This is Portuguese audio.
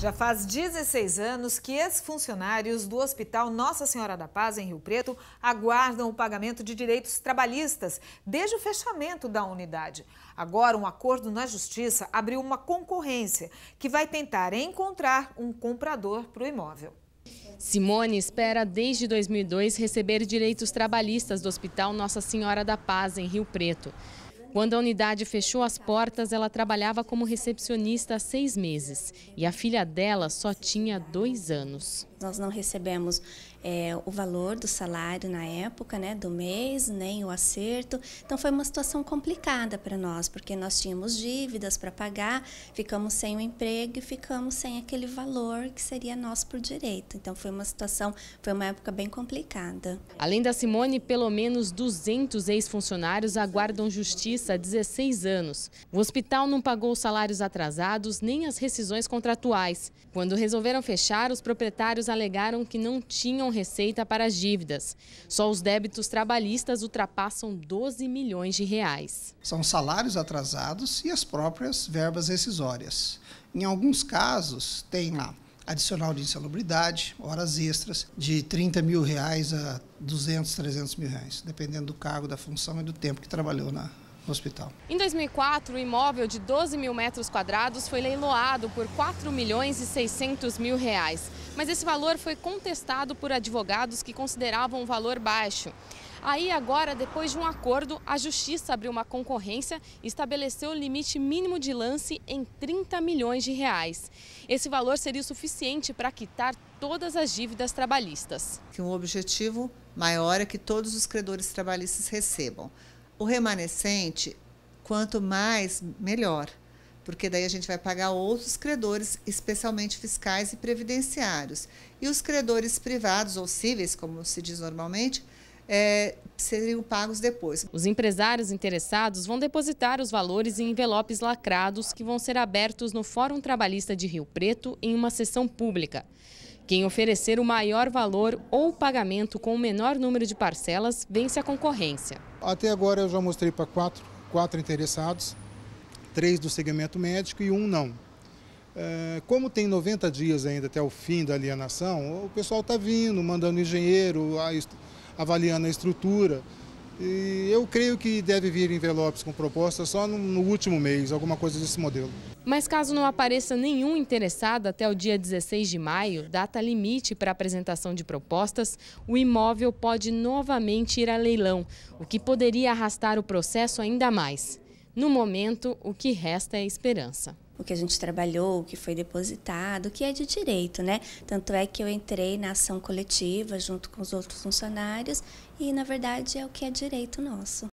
Já faz 16 anos que ex-funcionários do Hospital Nossa Senhora da Paz, em Rio Preto, aguardam o pagamento de direitos trabalhistas desde o fechamento da unidade. Agora, um acordo na Justiça abriu uma concorrência que vai tentar encontrar um comprador para o imóvel. Simone espera desde 2002 receber direitos trabalhistas do Hospital Nossa Senhora da Paz, em Rio Preto. Quando a unidade fechou as portas, ela trabalhava como recepcionista há seis meses e a filha dela só tinha dois anos. Nós não recebemos é, o valor do salário na época, né, do mês, nem né, o acerto. Então foi uma situação complicada para nós, porque nós tínhamos dívidas para pagar, ficamos sem o emprego e ficamos sem aquele valor que seria nosso por direito. Então foi uma situação, foi uma época bem complicada. Além da Simone, pelo menos 200 ex-funcionários aguardam justiça há 16 anos. O hospital não pagou os salários atrasados nem as rescisões contratuais. Quando resolveram fechar, os proprietários alegaram que não tinham receita para as dívidas. Só os débitos trabalhistas ultrapassam 12 milhões de reais. São salários atrasados e as próprias verbas rescisórias. Em alguns casos, tem lá adicional de insalubridade, horas extras, de 30 mil reais a 200, 300 mil reais, dependendo do cargo, da função e do tempo que trabalhou na, no hospital. Em 2004, o imóvel de 12 mil metros quadrados foi leiloado por 4 milhões e 600 mil reais. Mas esse valor foi contestado por advogados que consideravam um valor baixo. Aí agora, depois de um acordo, a justiça abriu uma concorrência e estabeleceu o limite mínimo de lance em 30 milhões de reais. Esse valor seria o suficiente para quitar todas as dívidas trabalhistas. Que um objetivo maior é que todos os credores trabalhistas recebam o remanescente, quanto mais, melhor, porque daí a gente vai pagar outros credores, especialmente fiscais e previdenciários. E os credores privados ou cíveis, como se diz normalmente, é, seriam pagos depois. Os empresários interessados vão depositar os valores em envelopes lacrados que vão ser abertos no Fórum Trabalhista de Rio Preto em uma sessão pública. Quem oferecer o maior valor ou pagamento com o menor número de parcelas vence a concorrência. Até agora eu já mostrei para quatro, quatro interessados, três do segmento médico e um não. É, como tem 90 dias ainda até o fim da alienação, o pessoal está vindo, mandando engenheiro, avaliando a estrutura. E eu creio que deve vir envelopes com proposta só no, último mês, alguma coisa desse modelo. Mas caso não apareça nenhum interessado até o dia 16 de maio, data limite para apresentação de propostas, o imóvel pode novamente ir a leilão, o que poderia arrastar o processo ainda mais. No momento, o que resta é esperança o que a gente trabalhou, o que foi depositado, o que é de direito, né? Tanto é que eu entrei na ação coletiva junto com os outros funcionários e, na verdade, é o que é direito nosso.